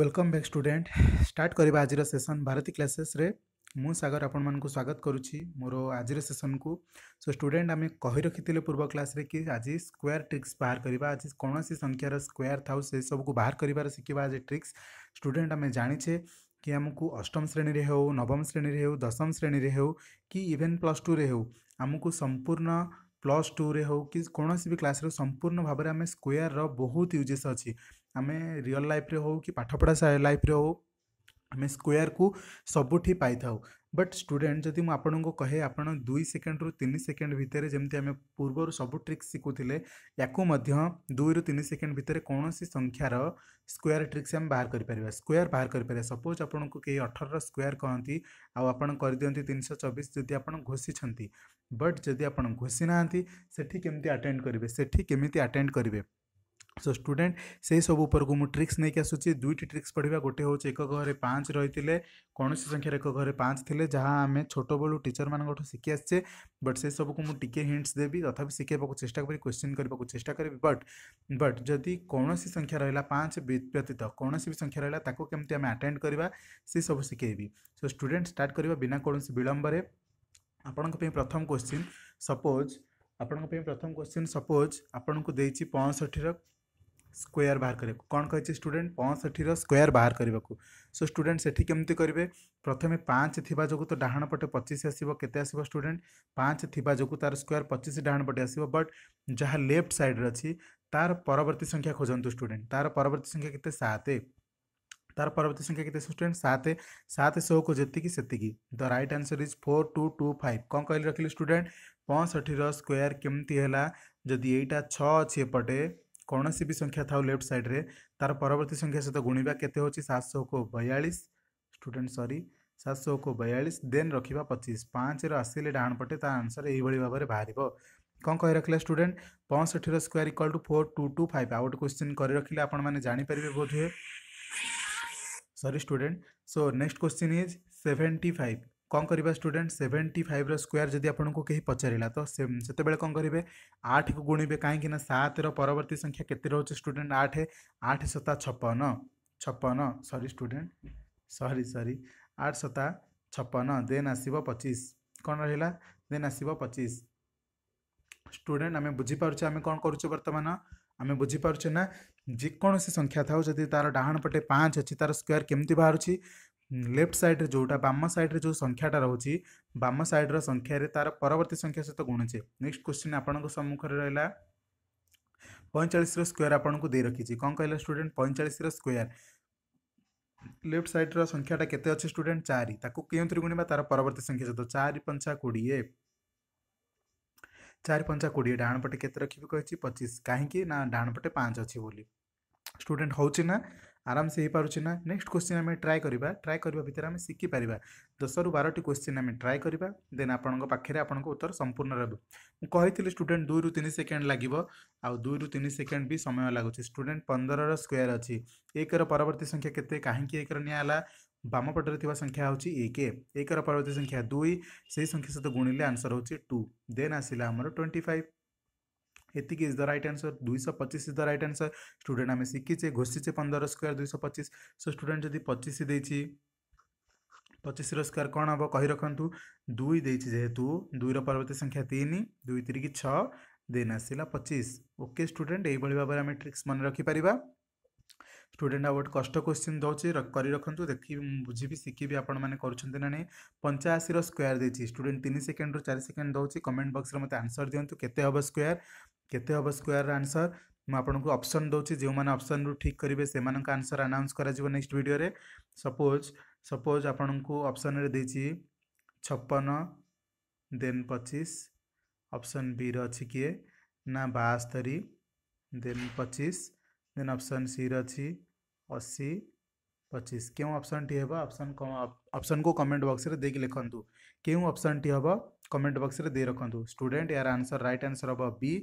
welcome back student start କରିବା ଆଜିର session Bharati କ୍ଲାସେସ୍ରେ ମୁଁ ସାଗର ଆପଣମାନଙ୍କୁ ସ୍ୱାଗତ କରୁଛି ମୋର ଆଜିର ସେସନ୍କୁ ସୋ ଷ୍ଟୁଡେଣ୍ଟ ଆମେ କହି ରଖିଥିଲେ ପୂର୍ବ କ୍ଲାସ୍ରେ କି ଆଜି ସ୍କୋୟାର ଟ୍ରିକ୍ସ ବାହାର କରିବା ଆଜି କୌଣସି ସଂଖ୍ୟାର ସ୍କୋୟାର ଥାଉ ସେସବୁକୁ ବାହାର କରିବାର ଶିଖିବା ଆଜି ଟ୍ରିକ୍ସ ଷ୍ଟୁଡେଣ୍ଟ ଆମେ ଜାଣିଛେ କି ଆମକୁ ଅଷ୍ଟମ ଶ୍ରେଣୀରେ ହେଉ ନବମ ଶ୍ରେଣୀରେ ହେଉ ଦଶମ ଶ୍ରେଣୀରେ ହେଉ କି ଇଭେନ୍ ପ୍ଲସ୍ ଟୁରେ ହେଉ ଆମକୁ ସମ୍ପୂର୍ଣ୍ଣ ପ୍ଲସ୍ ଟୁରେ ହେଉ କି କୌଣସି ବି କ୍ଲାସ୍ରେ ସମ୍ପୂର୍ଣ୍ଣ ଭାବରେ ଆମେ ସ୍କୋୟାରର ବହୁତ ୟୁଜେସ୍ ଅଛି ଆମେ ରିଅଲ୍ ଲାଇଫ୍ରେ ହେଉ କି ପାଠପଢ଼ା ଲାଇଫ୍ରେ ହେଉ ଆମେ ସ୍କୋୟାର୍କୁ ସବୁଠି ପାଇଥାଉ ବଟ୍ ଷ୍ଟୁଡେଣ୍ଟ ଯଦି ମୁଁ ଆପଣଙ୍କୁ କହେ ଆପଣ ଦୁଇ ସେକେଣ୍ଡରୁ ତିନି ସେକେଣ୍ଡ ଭିତରେ ଯେମିତି ଆମେ ପୂର୍ବରୁ ସବୁ ଟ୍ରିକ୍ସ ଶିଖୁଥିଲେ ୟାକୁ ମଧ୍ୟ ଦୁଇରୁ ତିନି ସେକେଣ୍ଡ ଭିତରେ କୌଣସି ସଂଖ୍ୟାର ସ୍କୋୟାର ଟ୍ରିକ୍ସ ଆମେ ବାହାର କରିପାରିବା ସ୍କୋୟାର ବାହାର କରିପାରିବା ସପୋଜ୍ ଆପଣଙ୍କୁ କେହି ଅଠରର ସ୍କୋୟାର କହନ୍ତି ଆଉ ଆପଣ କରିଦିଅନ୍ତି ତିନିଶହ ଚବିଶ ଯଦି ଆପଣ ଘୋଷିଛନ୍ତି ବଟ୍ ଯଦି ଆପଣ ଘୋଷି ନାହାନ୍ତି ସେଠି କେମିତି ଆଟେଣ୍ଡ କରିବେ ସେଠି କେମିତି ଆଟେଣ୍ଡ କରିବେ सो स्टूडेंट से सब उपरक ट्रिक्स नहीं आसूँ दुईट ट्रिक्स पढ़ा गोटे हूँ एक घर पाँच रही है कौन सी संख्यार एक घर पाँच थे जहाँ आम छोट बलू टीचर मानु शिखी आसचे बट से सब कुछ टी हिंट्स देवी तथा शिखे चेस्टा कर क्वेश्चन करने को चेस्ट करी बट बट जदि कौन संख्या रहा पाँच व्यतीत कौन भी संख्या रहा कमी आम आटेड करवा सब शिखे सो स्टूडेंट स्टार्ट करवा बिना कौन विलम्बरे आपण प्रथम क्वेश्चन सपोज आपण प्रथम क्वेश्चन सपोज आपन को देखिए देसठी ସ୍କୋୟାର୍ ବାହାର କରିବାକୁ କ'ଣ କହିଛି ଷ୍ଟୁଡ଼େଣ୍ଟ ପଞ୍ଚଷଠିର ସ୍କୋୟାର୍ ବାହାର କରିବାକୁ ସୋ ଷ୍ଟୁଡ଼େଣ୍ଟ ସେଠି କେମିତି କରିବେ ପ୍ରଥମେ ପାଞ୍ଚ ଥିବା ଯୋଗୁଁ ତ ଡାହାଣ ପଟେ ପଚିଶ ଆସିବ କେତେ ଆସିବ ଷ୍ଟୁଡ଼େଣ୍ଟ ପାଞ୍ଚ ଥିବା ଯୋଗୁଁ ତା'ର ସ୍କୋୟାର୍ ପଚିଶ ଡାହାଣ ପଟେ ଆସିବ ବଟ୍ ଯାହା ଲେଫ୍ଟ ସାଇଡ଼୍ରେ ଅଛି ତା'ର ପରବର୍ତ୍ତୀ ସଂଖ୍ୟା ଖୋଜନ୍ତୁ ଷ୍ଟୁଡ଼େଣ୍ଟ ତା'ର ପରବର୍ତ୍ତୀ ସଂଖ୍ୟା କେତେ ସାତ ତାର ପରବର୍ତ୍ତୀ ସଂଖ୍ୟା କେତେ ଷ୍ଟୁଡେଣ୍ଟ ସାତ ସାତ ଶହକୁ ଯେତିକି ସେତିକି the right answer is four two two five କ'ଣ କହିଲି ରଖିଲି ଷ୍ଟୁଡେଣ୍ଟ ପଞ୍ଚଷଠିର ସ୍କୋୟାର୍ କେମିତି ହେଲା ଯଦି ଏଇଟା ଛଅ ଅଛି ଏପଟେ କୌଣସି ବି ସଂଖ୍ୟା ଥାଉ ଲେଫ୍ଟ ସାଇଡ଼୍ରେ ତା'ର ପରବର୍ତ୍ତୀ ସଂଖ୍ୟା ସହିତ ଗୁଣିବା କେତେ ହେଉଛି ସାତଶହକୁ ବୟାଳିଶ ଷ୍ଟୁଡ଼େଣ୍ଟ ସରି ସାତଶହକୁ ବୟାଳିଶ ଦେନ୍ ରଖିବା ପଚିଶ ପାଞ୍ଚର ଆସିଲେ ଡାହାଣ ପଟେ ତା ଆନ୍ସର୍ ଏଇଭଳି ଭାବରେ ବାହାରିବ କ'ଣ କହି ରଖିଲା ଷ୍ଟୁଡେଣ୍ଟ ପଞ୍ଚଷଠିର square equal to four two two five ଆଉ ଗୋଟେ କ୍ୱେଶ୍ଚିନ୍ କରି ରଖିଲେ ଆପଣମାନେ ଜାଣିପାରିବେ ବୋଧହୁଏ sorry student so next question is seventy five कौन कर स्टूडेंट सेवेन्टी फाइव रोयर जब आपको कहीं पचारा तो से कौन करेंगे आठ को गुणे कहीं सतर परवर्त संख्या के स्टूडेन्ट आठ आठ सता छपन छपन सरी स्टूडेन्ट सरी सरी आठ सता छपन देन आस पचिश कौन रहा देन आस पचिश स्टूडेंट आम बुझीपे आम कौन करें बुझीपे जेकोसी संख्या था जी तार डाण पटे पाँच अच्छी तार स्क्यर केमती बाहर লেফট সাইড্রে ଯେଉଁଟା ବାମ ସାଇଡ଼୍ରେ ଯେଉଁ ସଂଖ୍ୟାଟା ରହୁଛି ବାମ ସାଇଡ଼୍ର ସଂଖ୍ୟାରେ ତା'ର ପରବର୍ତ୍ତୀ ସଂଖ୍ୟା ସହିତ ଗୁଣୁଛେ ନେକ୍ସଟ କ୍ୱେଶ୍ଚିନ୍ ଆପଣଙ୍କ ସମ୍ମୁଖରେ ରହିଲା ପଇଁଚାଳିଶର ସ୍କୋୟାର ଆପଣଙ୍କୁ ଦେଇ ରଖିଛି କ'ଣ କହିଲା ଷ୍ଟୁଡେଣ୍ଟ ପଇଁଚାଳିଶର ସ୍କୋୟାର ଲେଫ୍ଟ ସାଇଡ଼୍ର ସଂଖ୍ୟାଟା କେତେ ଅଛି ଷ୍ଟୁଡେଣ୍ଟ ଚାରି ତାକୁ କେଉଁଥିରେ ଗୁଣିବା ତା'ର ପରବର୍ତ୍ତୀ ସଂଖ୍ୟା ସହିତ ଚାରି ପଞ୍ଚା କୋଡ଼ିଏ ଚାରି ପଞ୍ଚା କୋଡ଼ିଏ ଡାହାଣ ପଟେ କେତେ ରଖିବି କହିଛି ପଚିଶ କାହିଁକି ନା ଡାହାଣ ପଟେ ପାଞ୍ଚ ଅଛି ବୋଲି ଷ୍ଟୁଡେଣ୍ଟ ହେଉଛି ନା आराम से होपुँ ना नेक्स्ट क्वेश्चन आम ट्राए करवा ट्राए करने भितर आम शिखिपर दस रु बार क्वेश्चन आम ट्राए करवा देन आपंक आप उत्तर संपूर्ण रहा मुझे स्टूडेंट दुई रु तीन सेकेंड लगे आउ दुई रु तीन सेकेंड भी समय लगुच स्टूडेंट पंदर स्क्वयर अच्छी एक परवर्त संख्या के कहीं एक निला बाम संख्या हूँ एक एक परवर्त संख्या दुई से संख्या सहित गुणिले आंसर हूँ टू देन आसला आमर ट्वेंटी फाइव की इज द रईट आंसर दुई पचिश is the right answer student आम शिखीचे घोषिचे पंदर स्क्वयर दुई पचिश सो स्टूडेंट जदि पचिश दे पचिश स्क्वयर कौन हम कही रखु दुई देहेतु दुईर पर्वती संख्या तीन दुई तीन कि छः देन आसला पचिश ओके स्टूडेंट यही भाव में ट्रिक्स मन रखिपर स्टूडेंट आ गोटे कष्ट क्वेश्चन दौर कर रखुद देखिए बुझी शिखी आप करते ना पंचाशी स्क्यर देती स्टूडेंट तीन सेकेंड रू चार सेकेंड दौर कमेंट बक्स में मतलब आंसर दिंतु केव स्क्यर के स्क्यर आंसर मुझक अप्सन दौर जो मैंने अप्सन रू ठिक करेंगे से मैं answer announce correct video suppose suppose आपको अप्सन छपन देन पचिश अप्सन बी रे ना बास्तरी देन पचिश देन ऑप्शन सी रही अशी पचिश केपसन टी हाँ अपसन ऑप्शन को कमेंट बक्स में देख लिखु क्यों टी हे कमेंट बक्स में दे रखु स्टूडेंट यार आंसर रईट आंसर हम बी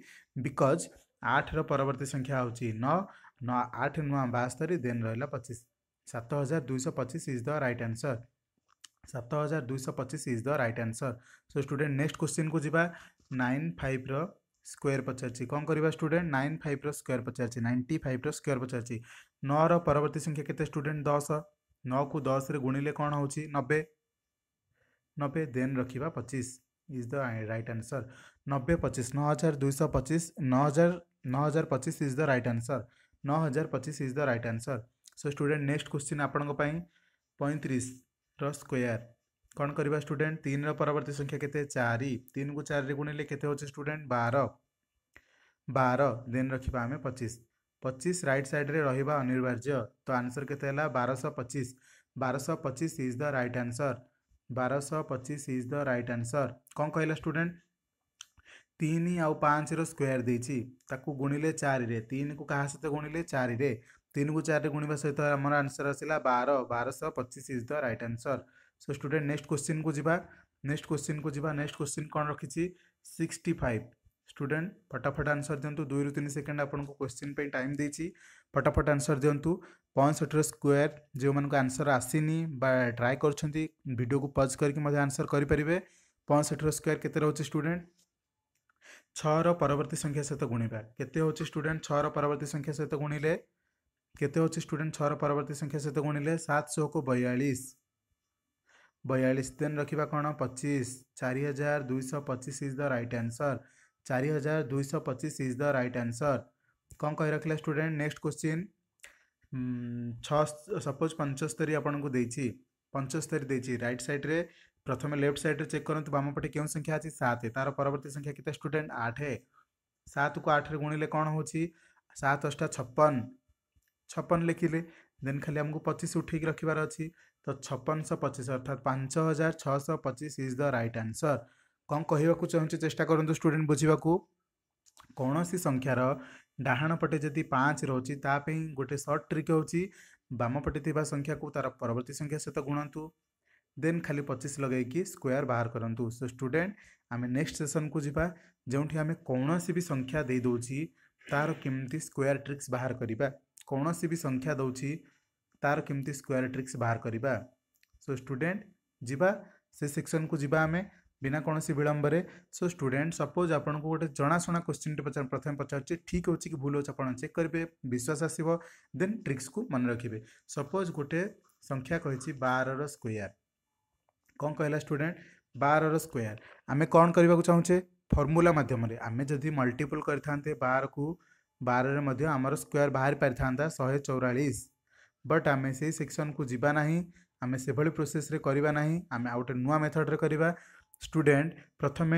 बिकज आठ रवर्त संख्या हूँ न नौ आठ नुआ बास्तरी देन रहा पचिश सात हजार दुई पचीस इज द रईट आंसर सात हजार दुई पचिश is the right answer so student next question को जी नाइन फाइव र स्क्वेयर पचार कौन करवा स्टूडेंट नाइन फाइव रक्वयर पचार नाइंटी फाइव र रक्वयर पचार नौर परवर्त संख्या केटूडेन्ट दस नौ को दस रे गुणिले कौन हो नबे नबे देन रखा पचीस इज द रईट आनसर नबे पचीस नौ हजार दुईश पचीस नौ हजार नौ हजार पचीस इज द रईट आनसर नौ हजार पचीस is the right answer so student next question आप पैंतीस र स्क्वयर କ'ଣ କରିବା ଷ୍ଟୁଡେଣ୍ଟ ତିନିର ପରବର୍ତ୍ତୀ ସଂଖ୍ୟା କେତେ ଚାରି ତିନିକୁ ଚାରିରେ ଗୁଣିଲେ କେତେ ହେଉଛି ଷ୍ଟୁଡେଣ୍ଟ ବାର ବାର ଦେନ୍ ରଖିବା ଆମେ ପଚିଶ ପଚିଶ ରାଇଟ୍ ସାଇଡ଼୍ରେ ରହିବା ଅନିବାର୍ଯ୍ୟ ତ ଆନ୍ସର୍ କେତେ ହେଲା ବାରଶହ ପଚିଶ ବାରଶହ ପଚିଶ ଇଜ୍ ଦ ରାଇଟ୍ ଆନ୍ସର୍ ବାରଶହ ପଚିଶ ଇଜ୍ ଦ ରାଇଟ୍ ଆନ୍ସର୍ କ'ଣ କହିଲା ଷ୍ଟୁଡେଣ୍ଟ ତିନି ଆଉ ପାଞ୍ଚର ସ୍କୋୟାର୍ ଦେଇଛି ତାକୁ ଗୁଣିଲେ ଚାରିରେ ତିନିକୁ କାହା ସହିତ ଗୁଣିଲେ ଚାରିରେ ତିନିକୁ ଚାରିରେ ଗୁଣିବା ସହିତ ଆମର ଆନ୍ସର୍ ଆସିଲା ବାର ବାରଶହ ପଚିଶ is the right answer so student next question को जी नेक्स्ट क्वेश्चन को जी नेक्स्ट क्वेश्चन कौन रखी सिक्सटी फाइव स्टूडेंट फटाफट आंसर दिंतु दुई रू तीन सेकेंड आप क्वेश्चन टाइम देती फटाफट आंसर दिंतु पंचष्ठ स्क्वयर जो मानक आंसर आसीनी बा ट्राए करीडियो को पज करके आंसर करेंगे पंचष्ठ स्क्वयर के स्टूडेंट छर परवर्त संख्या सहित गुणवा के स्टूडेंट छर परवर्त संख्या सहित गुणिले के स्टूडेंट छर परवर्त संख्या सहित गुणिले सात सौ को बयालीस बयालीस दिन रखा कौन पचीस चारि हजार दुईश पचीस इज द रईट आंसर चारि हजार दुईश पचीस इज द रईट आंसर कौन कही रखे स्टूडे नेक्स्ट क्वेश्चन छ सपोज पंचस्तरी आपको देखिए पंचस्तरी देखिए रईट सैड्रे प्रथम लेफ्ट सैड्रे चेक करते तो बामपटे क्यों संख्या अच्छी सात तार परवर्त संख्या कितने स्टूडे आठ सात को आठ गुणिले कौन हो सात अष्टा छपन छपन लिखिले देन खाली आमको पचीस उठे रखबार अच्छी तो छपन शह पचिश अर्थात पाँच हजार छःश पचिश इज द रईट आंसर କ'ଣ କହିବାକୁ ଚାହୁଁଛି ଚେଷ୍ଟା କରନ୍ତୁ ଷ୍ଟୁଡ଼େଣ୍ଟ ବୁଝିବାକୁ କୌଣସି ସଂଖ୍ୟାର ଡାହାଣ ପଟେ ଯଦି ପାଞ୍ଚ ରହୁଛି ତା ପାଇଁ ଗୋଟେ ସର୍ଟ ଟ୍ରିକ୍ ହେଉଛି ବାମ ପଟେ ଥିବା ସଂଖ୍ୟାକୁ ତା'ର ପରବର୍ତ୍ତୀ ସଂଖ୍ୟା ସହିତ ଗୁଣନ୍ତୁ ଦେନ୍ ଖାଲି ପଚିଶ ଲଗାଇକି ସ୍କୋୟାର ବାହାର କରନ୍ତୁ ସୋ ଷ୍ଟୁଡ଼େଣ୍ଟ ଆମେ ନେକ୍ସଟ ସେସନକୁ ଯିବା ଯେଉଁଠି ଆମେ କୌଣସି ବି ସଂଖ୍ୟା ଦେଇଦେଉଛି ତା'ର କେମିତି ସ୍କୋୟାର ଟ୍ରିକ୍ସ ବାହାର କରିବା କୌଣସି ବି ସଂଖ୍ୟା ଦେଉଛି तार कमी स्क्वयर ट्रिक्स बाहर करवा सो स्टूडेंट जीवा से सेक्शन को जीवा आम बिना कौन विलंबरे सो स्टूडेंट सपोज आप गोटे जनाशुना क्वेश्चन टे प्रथम पचारे ठीक हो भूल हो चेक करेंगे विश्वास आसव दे ट्रिक्स को मन रखिए सपोज गोटे संख्या कही बार स्क्यर कौन कहला स्टूडेंट बार स्क्यर आम कौन करने को चाहूचे फर्मूला मध्यम आम जब मल्टीपुल करते बार को बार में स्क्यर बाहरी पारिता शहे चौरास बट आम से सेक्शन को जाना आम से प्रोसेस करवा ना आम आ गए नुआ मेथड रे करिबा स्टूडेंट प्रथम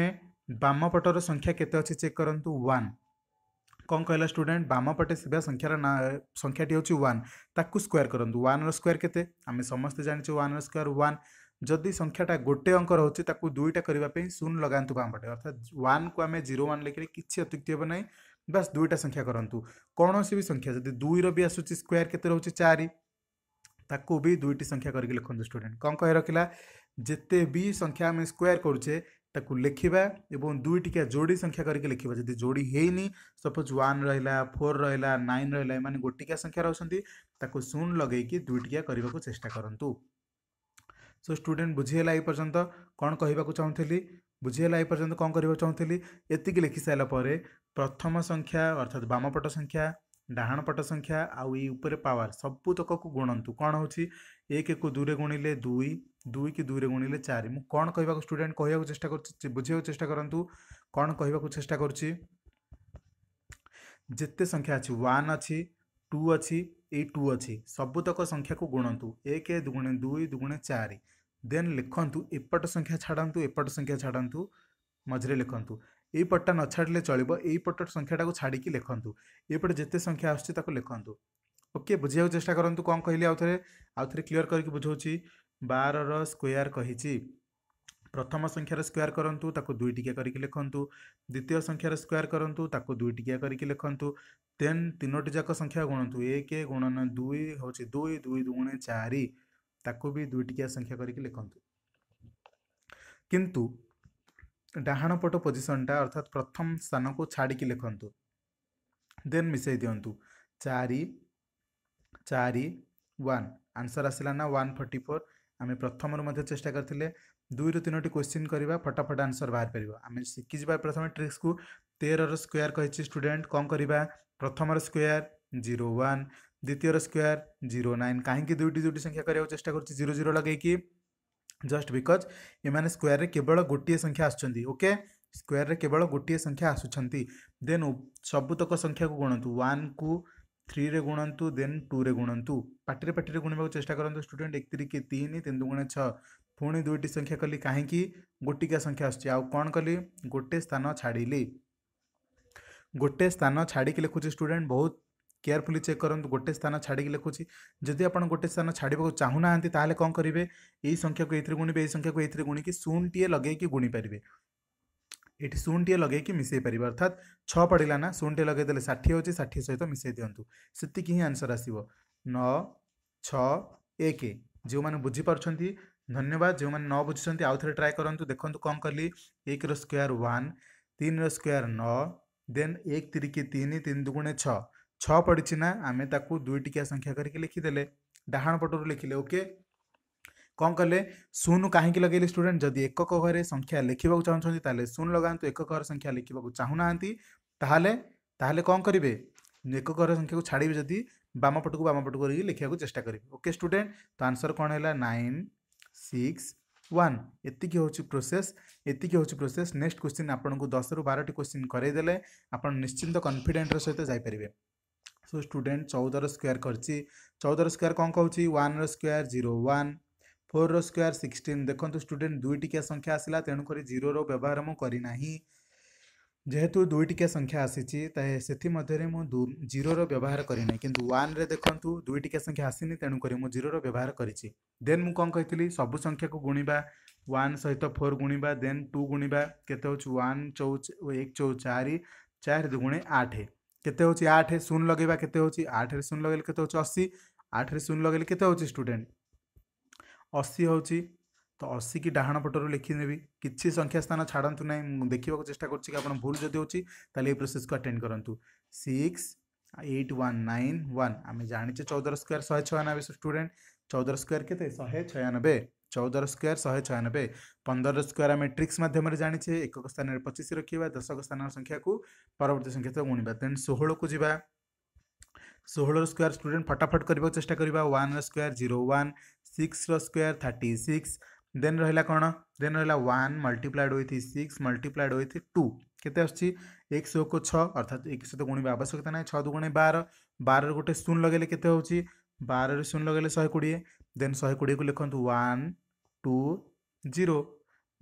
बामपटर संख्या के चेक करूँ वन कौन कहला स्टूडेंट बामपटे सीधा संख्यार ना संख्याटी हूँ वन ताक स्क्यर करूँ वन रोयर केम समस्त जानचे वन रोयर वन जदि संख्या गोटे अंक रोचे दुईटा करने शून लगातु बामपटे अर्थात वन को आम जीरो वन लिखे किसी अत्युक्ति हे ना ବାସ୍ ଦୁଇଟା ସଂଖ୍ୟା କରନ୍ତୁ କୌଣସି ବି ସଂଖ୍ୟା ଯଦି ଦୁଇର ବି ଆସୁଛି ସ୍କୋୟାର କେତେ ରହୁଛି ଚାରି ତାକୁ ବି ଦୁଇଟି ସଂଖ୍ୟା କରିକି ଲେଖନ୍ତୁ ଷ୍ଟୁଡେଣ୍ଟ କ'ଣ କହି ରଖିଲା ଯେତେ ବି ସଂଖ୍ୟା ଆମେ ସ୍କୋୟାର କରୁଛେ ତାକୁ ଲେଖିବା ଏବଂ ଦୁଇଟିକିଆ ଯୋଡ଼ି ସଂଖ୍ୟା କରିକି ଲେଖିବା ଯଦି ଯୋଡ଼ି ହେଇନି ସପୋଜ୍ ୱାନ୍ ରହିଲା ଫୋର୍ ରହିଲା ନାଇନ୍ ରହିଲା ଏମାନେ ଗୋଟିକିଆ ସଂଖ୍ୟା ରହୁଛନ୍ତି ତାକୁ ଶୂନ ଲଗେଇକି ଦୁଇଟିକିଆ କରିବାକୁ ଚେଷ୍ଟା କରନ୍ତୁ ସୋ ଷ୍ଟୁଡେଣ୍ଟ ବୁଝିହେଲା ଏ ପର୍ଯ୍ୟନ୍ତ କ'ଣ କହିବାକୁ ଚାହୁଁଥିଲି ବୁଝିହେଲା ଏ ପର୍ଯ୍ୟନ୍ତ କ'ଣ କରିବାକୁ ଚାହୁଁଥିଲି ଏତିକି ଲେଖିସାରିଲା ପରେ ପ୍ରଥମ ସଂଖ୍ୟା ଅର୍ଥାତ୍ ବାମପଟ ସଂଖ୍ୟା ଡାହାଣ ପଟ ସଂଖ୍ୟା ଆଉ ଏଇ ଉପରେ ପାୱାର ସବୁତକକୁ ଗୁଣନ୍ତୁ କ'ଣ ହେଉଛି ଏକକୁ ଦୁଇରେ ଗୁଣିଲେ ଦୁଇ ଦୁଇ କି ଦୁଇରେ ଗୁଣିଲେ ଚାରି ମୁଁ କ'ଣ କହିବାକୁ ଷ୍ଟୁଡେଣ୍ଟ କହିବାକୁ ଚେଷ୍ଟା କରୁଛି ବୁଝିବାକୁ ଚେଷ୍ଟା କରନ୍ତୁ କ'ଣ କହିବାକୁ ଚେଷ୍ଟା କରୁଛି ଯେତେ ସଂଖ୍ୟା ଅଛି ୱାନ୍ ଅଛି ଟୁ ଅଛି ଏଇ ଟୁ ଅଛି ସବୁତକ ସଂଖ୍ୟାକୁ ଗୁଣନ୍ତୁ ଏକ ଦୁଗୁଣେ ଦୁଇ ଦୁଗୁଣେ ଚାରି ଦେନ୍ ଲେଖନ୍ତୁ ଏପଟ ସଂଖ୍ୟା ଛାଡ଼ନ୍ତୁ ଏପଟ ସଂଖ୍ୟା ଛାଡ଼ନ୍ତୁ ମଝିରେ ଲେଖନ୍ତୁ ଏଇ ପଟଟା ନ ଛାଡ଼ିଲେ ଚଳିବ ଏଇ ପଟ ସଂଖ୍ୟାଟାକୁ ଛାଡ଼ିକି ଲେଖନ୍ତୁ ଏପଟେ ଯେତେ ସଂଖ୍ୟା ଆସୁଛି ତାକୁ ଲେଖନ୍ତୁ ଓକେ ବୁଝିବାକୁ ଚେଷ୍ଟା କରନ୍ତୁ କ'ଣ କହିଲି ଆଉଥରେ ଆଉଥରେ କ୍ଲିଅର କରିକି ବୁଝାଉଛି ବାରର ସ୍କୋୟାର କହିଛି ପ୍ରଥମ ସଂଖ୍ୟାର ସ୍କୋୟାର କରନ୍ତୁ ତାକୁ ଦୁଇଟିକିଆ କରିକି ଲେଖନ୍ତୁ ଦ୍ୱିତୀୟ ସଂଖ୍ୟାର ସ୍କୋୟାର କରନ୍ତୁ ତାକୁ ଦୁଇଟିକିଆ କରିକି ଲେଖନ୍ତୁ ଦେନ୍ ତିନୋଟି ଯାକ ସଂଖ୍ୟା ଗୁଣନ୍ତୁ ଏକ ଗୁଣନ ଦୁଇ ହେଉଛି ଦୁଇ ଦୁଇ ଗୁଣେ ଚାରି ତାକୁ ବି ଦୁଇଟିକିଆ ସଂଖ୍ୟା କରିକି ଲେଖନ୍ତୁ କିନ୍ତୁ ଡାହାଣ ପଟ ପୋଜିସନ୍ଟା ଅର୍ଥାତ୍ ପ୍ରଥମ ସ୍ଥାନକୁ ଛାଡ଼ିକି ଲେଖନ୍ତୁ ଦେନ୍ ମିଶାଇ ଦିଅନ୍ତୁ ଚାରି ଚାରି ୱାନ୍ ଆନ୍ସର୍ ଆସିଲା ନା ୱାନ୍ ଫର୍ଟି ଫୋର୍ ଆମେ ପ୍ରଥମରୁ ମଧ୍ୟ ଚେଷ୍ଟା କରିଥିଲେ ଦୁଇରୁ ତିନୋଟି କ୍ୱେଶ୍ଚିନ୍ କରିବା ଫଟାଫଟ ଆନ୍ସର୍ ବାହାରି ପାରିବ ଆମେ ଶିଖିଯିବା ପ୍ରଥମେ ଟ୍ରିକ୍ସକୁ ତେରର ସ୍କୋୟାର୍ କହିଛି ଷ୍ଟୁଡ଼େଣ୍ଟ କ'ଣ କରିବା ପ୍ରଥମର ସ୍କୋୟାର୍ ଜିରୋ ୱାନ୍ ଦ୍ୱିତୀୟର ସ୍କୋୟାର୍ ଜିରୋ ନାଇନ୍ କାହିଁକି ଦୁଇଟି ଦୁଇଟି ସଂଖ୍ୟା କରିବାକୁ ଚେଷ୍ଟା କରୁଛି ଜିରୋ ଜିରୋ ଲଗେଇକି जस्ट बिकज एम स्क्वयर केवल गोटे संख्या आसुँच ओके ସ୍କୋୟାରରେ କେବଳ ଗୋଟିଏ ସଂଖ୍ୟା ଆସୁଛନ୍ତି ଦେନ୍ ସବୁତକ ସଂଖ୍ୟାକୁ ଗୁଣନ୍ତୁ ୱାନ୍କୁ ଥ୍ରୀରେ ଗୁଣନ୍ତୁ ଦେନ୍ ଟୁରେ ଗୁଣନ୍ତୁ ପାଟିରେ ପାଟିରେ ଗୁଣିବାକୁ ଚେଷ୍ଟା କରନ୍ତୁ ଷ୍ଟୁଡେଣ୍ଟ ଏକ ତିରିକି ତିନି ତିନି ଦୁଗୁଣେ ଛଅ ପୁଣି ଦୁଇଟି ସଂଖ୍ୟା କଲି କାହିଁକି ଗୋଟିକିଆ ସଂଖ୍ୟା ଆସୁଛି ଆଉ କ'ଣ କଲି ଗୋଟେ ସ୍ଥାନ ଛାଡ଼ିଲି ଗୋଟେ ସ୍ଥାନ ଛାଡ଼ିକି ଲେଖୁଛି ଷ୍ଟୁଡେଣ୍ଟ ବହୁତ केयरफुल चेक करूँ गोटे स्थान छाड़ी लिखुची जदि आप गोटे स्थान छाड़क चाहूना कौन करेंगे ये संख्या को ये गुणी ये संख्या को ये गुण कि शून टीए लगे गुणी पारे ये शून टीए लगे मिसई पारे अर्थात छ पड़ा ना शून टे लगेदे षाठी हो षाठी सहित मिसई दिंतु से आंसर आसव एक जो मैंने बुझीपार धन्यवाद जो मैंने न बुझुंट आउ थे ट्राए करूँ देखूँ कौन कल एक रोयर वन तीन रोयर नौ देन एक तीन तीन तीन दुगुणे छः ছ ପଡ଼ିଛି ନା ଆମେ ତାକୁ ଦୁଇଟିକିଆ ସଂଖ୍ୟା କରିକି ଲେଖିଦେଲେ ଡାହାଣ ପଟରୁ ଲେଖିଲେ ଓକେ କ'ଣ କଲେ ଶୂନ କାହିଁକି ଲଗେଇଲେ ଷ୍ଟୁଡେଣ୍ଟ ଯଦି ଏକକ ଘରେ ସଂଖ୍ୟା ଲେଖିବାକୁ ଚାହୁଁଛନ୍ତି ତାହେଲେ ଶୂନ ଲଗାନ୍ତୁ ଏକକ ଘର ସଂଖ୍ୟା ଲେଖିବାକୁ ଚାହୁଁନାହାନ୍ତି ତାହେଲେ ତାହେଲେ କ'ଣ କରିବେ ଏକକ ଘର ସଂଖ୍ୟାକୁ ଛାଡ଼ିବେ ଯଦି ବାମ ପଟକୁ ବାମ ପଟକୁ କରିକି ଲେଖିବାକୁ ଚେଷ୍ଟା କରିବେ ଓକେ ଷ୍ଟୁଡେଣ୍ଟ ତ ଆନ୍ସର୍ କ'ଣ ହେଲା ନାଇନ୍ ସିକ୍ସ ୱାନ୍ ଏତିକି ହେଉଛି ପ୍ରୋସେସ୍ ଏତିକି ହେଉଛି ପ୍ରୋସେସ୍ ନେକ୍ସଟ କ୍ୱେଶ୍ଚିନ୍ ଆପଣଙ୍କୁ ଦଶରୁ ବାରଟି କ୍ୱେଶ୍ଚିନ୍ କରାଇଦେଲେ ଆପଣ ନିଶ୍ଚିନ୍ତ କନଫିଡେଣ୍ଟର ସହିତ ଯାଇପାରିବେ सो स्टूडेंट चौदह स्क्वयर करছি চৌদর স্কোয়ার কম কৌছি ওয়ানর স্কোয়ার জিরো ওয়ান ফোরর স্কোয়ার সিক্সটিন দেখুন স্টুডেন্ট দুইটিকিয়া সংখ্যা আসলা তেণুকরি জিরোর ব্যবহার মু করি না যেহেতু দুইটিকিয়া সংখ্যা আসিছি তাই সেমধ্যে মু জিরোর ব্যবহার করি না কিন্তু ওয়ানরে দেখুন দুইটিকিয়া সংখ্যা আসিনি তেণুকরি মু জিরোর ব্যবহার করেছি দেন মু কম কইলি সবু সংখ্যাকে গুণিবা ওয়ান সহিত ফোর গুণিবা দেন টু গুণিবা কেতে হচ্ছে ওয়ান চৌ এক চৌ চারি চার দুগুণে আঠ କେତେ ହେଉଛି ଆଠ ଶୂନ ଲଗେଇବା କେତେ ହେଉଛି ଆଠରେ ଶୂନ ଲଗେଇଲେ କେତେ ହେଉଛି ଅଶୀ ଆଠରେ ଶୂନ ଲଗେଇଲେ କେତେ ହେଉଛି ଷ୍ଟୁଡ଼େଣ୍ଟ ଅଶୀ ହେଉଛି ତ ଅଶୀକି ଡାହାଣ ପଟରୁ ଲେଖିନେବି କିଛି ସଂଖ୍ୟା ସ୍ଥାନ ଛାଡ଼ନ୍ତୁ ନାହିଁ ମୁଁ ଦେଖିବାକୁ ଚେଷ୍ଟା କରୁଛି କି ଆପଣ ଭୁଲ ଯଦି ହେଉଛି ତାହେଲେ ଏଇ ପ୍ରୋସେସ୍କୁ ଆଟେଣ୍ଡ କରନ୍ତୁ six eight one nine one ଆମେ ଜାଣିଛେ ଚଉଦର ସ୍କୋୟାର ଶହେ ଛୟାନବେ ଷ୍ଟୁଡ଼େଣ୍ଟ ଚଉଦର ସ୍କୋୟାର କେତେ ଶହେ ଛୟାନବେ চৌদর স্কোয়ার শহে ছয়ানবে ପନ୍ଦର ସ୍କୋୟାର ଆମେ ଟ୍ରିକ୍ସ ମାଧ୍ୟମରେ ଜାଣିଛେ ଏକକ ସ୍ଥାନରେ ପଚିଶ ରଖିବା ଦଶକ ସ୍ଥାନର ସଂଖ୍ୟାକୁ ପରବର୍ତ୍ତୀ ସଂଖ୍ୟା ସହ ଗୁଣିବା ଦେନ୍ ଷୋହଳକୁ ଯିବା ଷୋହଳର ସ୍କୋୟାର ଷ୍ଟୁଡେଣ୍ଟ ଫଟାଫଟ କରିବାକୁ ଚେଷ୍ଟା କରିବା ୱାନ୍ର ସ୍କୋୟାର ଜିରୋ ୱାନ୍ ସିକ୍ସର ସ୍କୋୟାର ଥାର୍ଟି ସିକ୍ସ ଦେନ୍ ରହିଲା କ'ଣ ଦେନ୍ ରହିଲା ୱାନ୍ ମଲ୍ଟିପ୍ଲାଏଡ଼୍ ହୋଇଥି ସିକ୍ସ ମଲ୍ଟିପ୍ଲାଏଡ଼୍ ହୋଇଥି ଟୁ କେତେ ଆସୁଛି ଏକ ଶହକୁ ଛଅ ଅର୍ଥାତ୍ ଏକ ସହିତ ଗୁଣିବା ଆବଶ୍ୟକତା ନାହିଁ ଛଅ ଦୁଗୁଣେ ବାର ବାରରେ ଗୋଟେ ଶୂନ ଲଗାଇଲେ କେତେ ହେଉଛି ବାରରେ ଶୂନ ଲଗାଇଲେ ଶହେ କୋଡ଼ିଏ देन शहे कोड़े को लिखु वन टू जीरो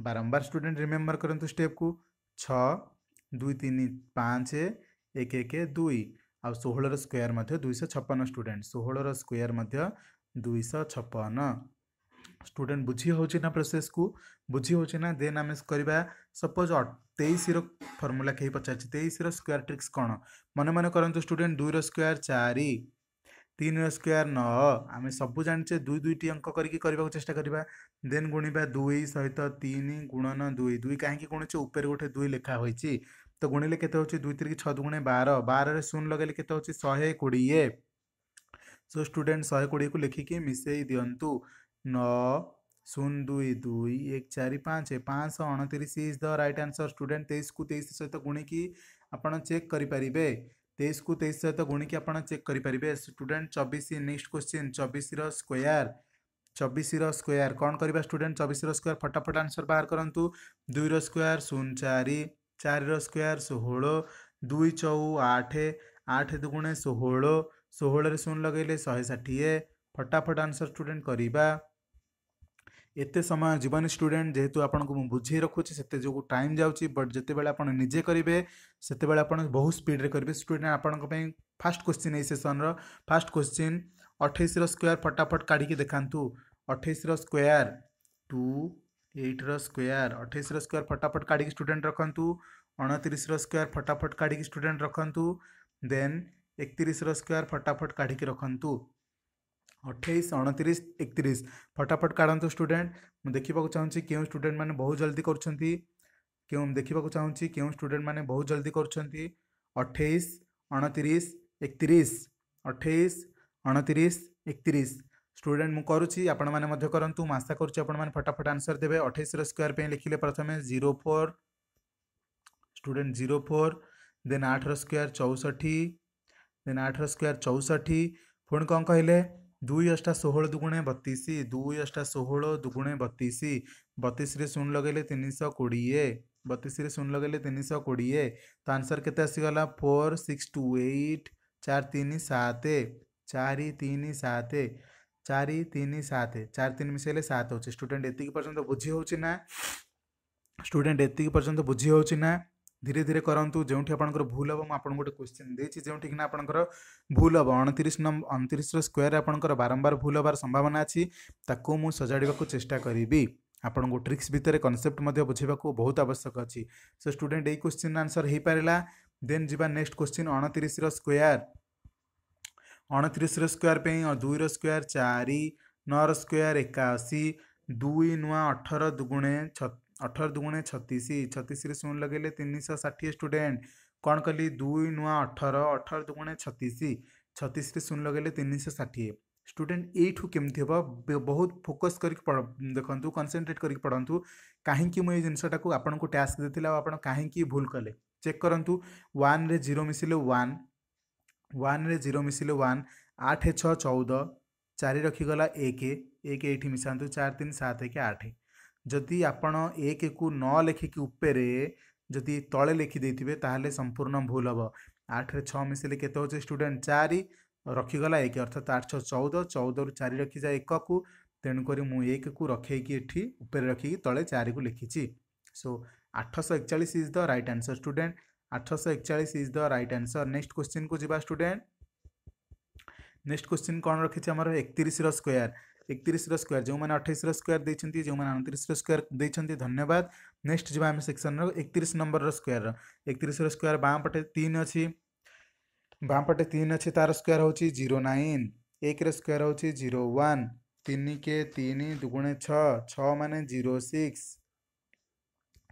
बारंबार स्टूडेंट रिमेम्बर करूँ स्टेप को छ दुई तीन पाँच एक एक दुई षोह षोहर मध्य दुईश छपन स्टूडेंट षोहर मध्य दुईश छपन स्टूडेंट बुझी होना प्रोसेस को बुझी होना देन आम करवा सपोज तेईस फर्मूला कहीं पचार तेईस स्क्यर ट्रिक्स कौन मन मन करूँ स्टूडेंट दुईर स्क्यर चार तीन स्क्वयर न आम सब जानचे दुई दुईट अंक करके चेस्ट करवा दे गुणवा दुई सहित तीन गुणन दुई दुई कहीं गुणचे ऊपर गोटे दुई लेखा हो तो गुणिले के दुई तीन छः गुणे बार बारे शून लगे केहे कोड़े सो स्टूडेंट शहे कोड़े को लिखिक मिसई दिंतु शून दुई दुई एक चार पाँच पाँच अणतीश is the right answer student तेईस को तेईस सहित गुणिकी आप चेक करें तेईस को तेईस सहित गुणी आप चेक करेंगे स्टूडेन्ट चबिश नेक्स्ट क्वेश्चन चबिश रोयार चबिश रोयार कौन कर स्टूडेन्ट चबिश रोयार फटाफट आंसर बाहर करूँ दुई रोयार शून चार चार रोयार षोह दुई चौ आठ आठ दु गुणे षोह षोह शून लगे शहे षाठी फटाफट आंसर स्टूडेन्ट करवा एत समय जीवन स्टूडेंट जेहेतु आपको बुझे रखुच्छे से टाइम जाऊँच बट जो बड़े निजे करेंगे सेत बहुत स्पीड में करेंगे स्टूडेंट आप फास्ट क्वेश्चन ये सेसन रास्ट क्वेश्चन अठाईस स्क्वयर फटाफट काढ़ देखा अठाईस स्क्वयर टू एट्र स्क् अठाईस स्क्वयर फटाफट काढ़ स्टूडेंट रखु अणतीस स्क्वयर फटाफट काढ़ी स्टूडेंट रखुद देन एकतीस स्क्वयर फटाफट काढ़ रखु अठाईस अणतीस एकतीस फटाफट काढ़ स्टूडेंट मुझे देखा चाहूँगी क्यों स्टूडेंट मैंने बहुत जल्दी कर देखा चाहूँगी क्यों स्टूडेंट मैंने बहुत जल्दी कर अठाईस अणतीस एकतीस स्टूडेंट मुझे आपण मैंने करूँ मुँ आशा करें फटाफट आंसर देते अठाईस स्क्वयर पर लिखिले प्रथम zero four student zero four then आठ रक्वयर चौसठी देन आठ रक्वयर चौसठी पुणी कौन कहले दुई अष्टा षोह दुगुणे बतीस दुई अष्टा षोह दुगुणे बतीस बतीस शून लगे तीन शौ कोड़े बतीस शून लगे तीन शौ कोड़े तो आंसर के फोर सिक्स टू एट चार तीन सात चार तीन सात चार तीन सात चार तीन मिसाइल सात हो स्टूडेंट ये पर्यटन बुझी हो स्टूडेंट ये पर्यटन बुझी होना ধীরে ধীরে করতু যেটি আপনার ভুল হব মু আপনার গোটে কোশ্চিন দিয়েছি যেটি কিনা আপনার ভুল হব অণতিরিশ নম্বর অণতিরিশর স্কোয়ার আপনার বারম্বার ভুল হবার সম্ভাবনা আছে তাকে মু সজাড়া চেষ্টা করবি ଆପଣଙ୍କୁ ଟ୍ରିକ୍ସ ଭିତରେ କନସେପ୍ଟ ମଧ୍ୟ ବୁଝିବାକୁ ବହୁତ ଆବଶ୍ୟକ ଅଛି ସୋ ଷ୍ଟୁଡେଣ୍ଟ ଏଇ କ୍ୱେଶ୍ଚିନ୍ ଆନ୍ସର୍ ହେଇପାରିଲା ଦେନ୍ ଯିବା ନେକ୍ସଟ କ୍ୱେଶ୍ଚିନ୍ ଅଣତିରିଶର ସ୍କୋୟାର ଅଣତିରିଶର ସ୍କୋୟାର ପାଇଁ ଦୁଇର ସ୍କୋୟାର ଚାରି ନଅର ସ୍କୋୟାର ଏକାଅଶୀ ଦୁଇ ନୂଆ ଅଠର ଦୁଗୁଣେ ଛ अठर दुगुण छतीश छतीश रे लगे तीन शह षाठी स्टूडेंट कौन कल दुई नुआ अठर अठर दुगुणे छतीस छतीश रे शून लगे तीन शह षाठी स्टूडेंट यू केमती हम बहुत फोकस कर देखूँ कनसेनट्रेट कर कहीं ये जिनसटा को आपको टास्क दे आप कहीं भूल कले चेक करूँ वन जीरो मिसले वन वन जीरो मिसले वन आठ छः चौदह चार रखिगला एक एक ये मिशात चार तीन सात एक आठ ଯଦି ଆପଣ ଏକକୁ ନଅ ଲେଖିକି ଉପରେ ଯଦି ତଳେ ଲେଖିଦେଇଥିବେ ତାହେଲେ ସମ୍ପୂର୍ଣ୍ଣ ଭୁଲ ହେବ ଆଠରେ ଛଅ ମିଶିଲେ କେତେ ହେଉଛି ଷ୍ଟୁଡ଼େଣ୍ଟ ଚାରି ରଖିଗଲା ଏକ ଅର୍ଥାৎ ଆଠ ଛଅ ଚଉଦ ଚଉଦରୁ ଚାରି ରଖିଯାଏ ଏକକୁ ତେଣୁକରି ମୁଁ ଏକକୁ ରଖେଇକି ଏଠି ଉପରେ ରଖିକି ତଳେ ଚାରିକୁ ଲିଖିଛି ସୋ ଆଠଶହ ଏକଚାଳିଶ is the right answer student ଆଠଶହ ଏକଚାଳିଶ is the right answer next କ୍ୱେଶ୍ଚିନ୍କୁ ଯିବା ଷ୍ଟୁଡ଼େଣ୍ଟ ନେକ୍ସଟ କ୍ୱେଶ୍ଚିନ୍ କ'ଣ ରଖିଛି ଆମର ଏକତିରିଶର ସ୍କୋୟାର एकतीस स्क्वयर जो मैंने अठाईस स्क्वयर देखते जो मैंने अणतीस स्क्वयर देते धन्यवाद नेक्स्ट जी आम सेक्शन रकतीस नंबर स्क्वयर रकतीसर स्क्वयर बाँ पटे तीन अच्छी बाँ पटे तीन अच्छे तार स्क्यर हूँ जीरो नाइन एक रक्यर हूँ जीरो वन तीन के तीन दुगुणे छ जीरो सिक्स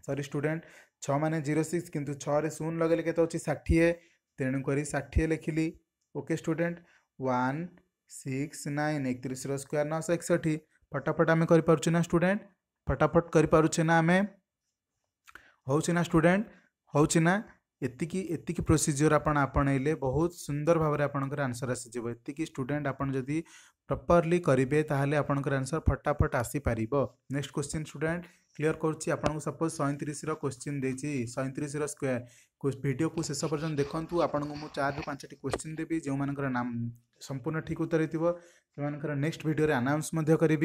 सरी स्टूडेंट छ माने जीरो सिक्स कितु छून लगे के षाठी तेणुक षाठी लिखिली okay student one six nine एक एकतीस स्क्वायर नौश एकसठ फटाफट आम करना स्टूडे फटाफट करना आम होना स्टूडे होना एतिक प्रोसीजर आपणे बहुत सुंदर भाव में आपसर आसीक स्टूडे आपड़ी प्रपर्ली करेंगे तेल आंसर फटाफट आसीपार नेक्स्ट क्वेश्चन स्टूडेंट क्लीयर कर सपोज सैंतीस क्वेश्चन देती सैंतीस स्क्वे भिडियो को शेष पर्यटन देखूँ आपको मुझ चार पांच क्वेश्चन देवी जो मान नाम संपूर्ण ठीक उत्तर से नेक्स्ट भिडियो आनाउन्स करी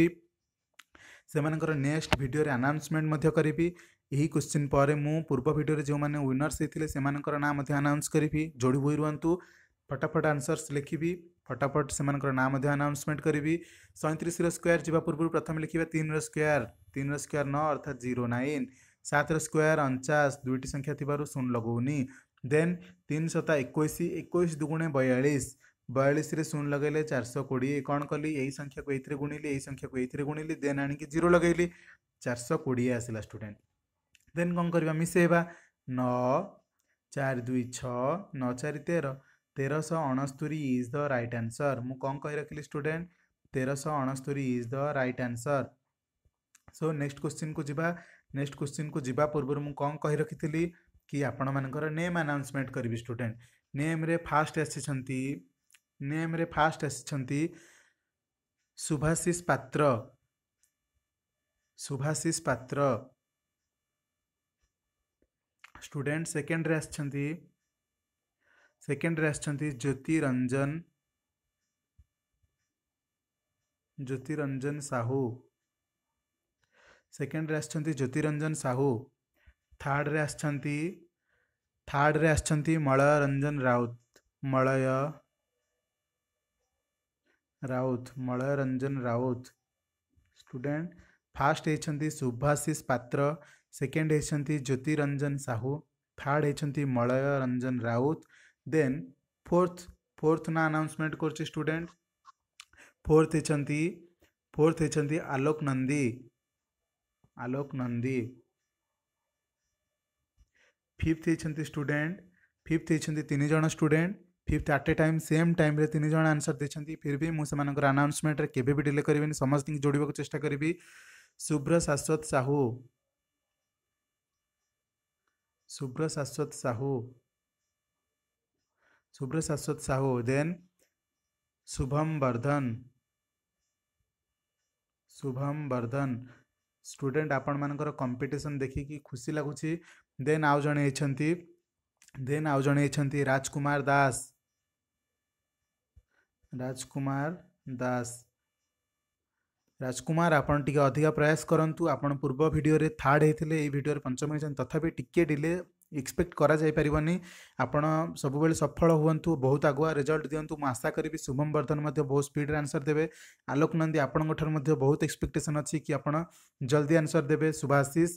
से नेक्स्ट भिडियो आनाउन्समेंट करी यही क्वेश्चन पर पूर्व भिडियो जो मैंने विनर्स होते से नाम आनाउन्स करी जोड़ी हुई रुहतु फटाफट आंसर्स लिखी फटाफट से नाम आनाउन्समेंट करी सैंतीस स्क्वयर जावा पूर्व प्रथम लिखा तीन स्क्वयर तीन स्क्वायर न अर्थात जीरो नाइन सात स्क्वायर अंचाश दुईट संख्या थी शून्य लगौनी देन तीन सता एक एक दुगुणे बयालीस बयालीस शून्य लगे चार सौ कोड़े कौन कली यही संख्या को ये गुणिली यही संख्या को ये गुणिली देन आणिकी जीरो लगेली चार सौ कोड़े आसला स्टूडेंट देन कौन करवा मिसेवा नौ चार दुई छ नौ चार तेरह तेरश सौ अणस्तरी इज द रईट आंसर मु कौन रखिली स्टूडेंट तेरह अणस्तरी is the right answer so next question को जीवा नेक्स्ट क्वेश्चन को जीवा पूर्व कौन कही रखी थी कि आपण मानकर नेम आनाउन्समेंट करी स्टूडे नेम्रे फास्ट आम्रे फास्ट आभाशिष पात्र सुभाशिष पात्र स्टूडेंट सेकेंड्रे आकेंड्रे आ्योति रंजन ज्योतिरंजन साहू ସେକେଣ୍ଡରେ ଆସିଛନ୍ତି ଜ୍ୟୋତିରଞ୍ଜନ ସାହୁ ଥାର୍ଡ଼ରେ ଆସିଛନ୍ତି ଥାର୍ଡ଼ରେ ଆସିଛନ୍ତି ମଳୟ ରଞ୍ଜନ ରାଉତ ମଳୟ ରାଉତ ମଳୟ ରଞ୍ଜନ ରାଉତ ଷ୍ଟୁଡେଣ୍ଟ ଫାର୍ଷ୍ଟ ହେଇଛନ୍ତି ସୁଭାଶିଷ ପାତ୍ର ସେକେଣ୍ଡ ହେଇଛନ୍ତି ଜ୍ୟୋତିରଞ୍ଜନ ସାହୁ ଥାର୍ଡ଼ ହେଇଛନ୍ତି Malay Ranjan Rout then fourth fourth ନା ଆନାଉନ୍ସମେଣ୍ଟ କରୁଛି ଷ୍ଟୁଡେଣ୍ଟ ଫୋର୍ଥ ହେଇଛନ୍ତି ଫୋର୍ଥ ହେଇଛନ୍ତି ଆଲୋକ ନନ୍ଦୀ आलोक नंदी फिफ्थ होती स्टूडेंट फिफ्थ होती तीन जन student fifth at a time same time तीन जन आंसर देखते फिर भी मुझे आनाउन्समेंट के भी डिले कर समस्त जोड़वा चेषा चेस्ट करी शुभ्र शाश्वत साहू शुभ्र शाश्वत साहू शुभ्र शाश्वत साहू देन शुभम वर्धन शुभम वर्धन স্টুডেন্ট ଆପଣମାନଙ୍କର କମ୍ପିଟିସନ୍ ଦେଖିକି ଖୁସି ଲାଗୁଛି ଦେନ୍ ଆଉ ଜଣେ ଅଛନ୍ତି ଦେନ୍ ଆଉ ଜଣେ ଅଛନ୍ତି ରାଜକୁମାର ଦାସ ରାଜକୁମାର ଦାସ ରାଜକୁମାର ଆପଣ ଟିକେ ଅଧିକା ପ୍ରୟାସ କରନ୍ତୁ ଆପଣ ପୂର୍ବ ଭିଡ଼ିଓରେ ଥାର୍ଡ଼ ହେଇଥିଲେ ଏଇ ଭିଡ଼ିଓରେ ପଞ୍ଚମ ହେଇଛନ୍ତି ତଥାପି ଟିକେ ଡିଲେ एक्सपेक्ट करापरि आपण सब सफल हूँ बहुत आगुआ रिजल्ट दियंतु मुँ आशा करी शुभम बर्धन बहुत स्पीड आंसर देवे आलोक नंदी आपण बहुत एक्सपेक्टेसन अच्छी कि आप जल्दी आंसर देवे सुभाषिष